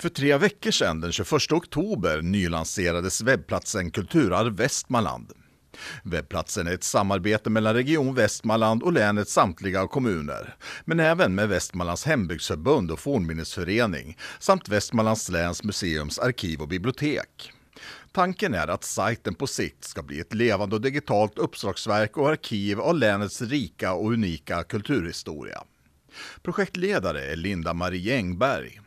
För tre veckor sedan, den 21 oktober, nylanserades webbplatsen Kulturarv Västmanland. Webbplatsen är ett samarbete mellan Region Västmanland och länets samtliga kommuner, men även med Västmanlands hembygdsförbund och fornminnesförening samt Västmanlands läns museums arkiv och bibliotek. Tanken är att sajten på sikt ska bli ett levande och digitalt uppslagsverk och arkiv av länets rika och unika kulturhistoria. Projektledare är Linda-Marie Engberg.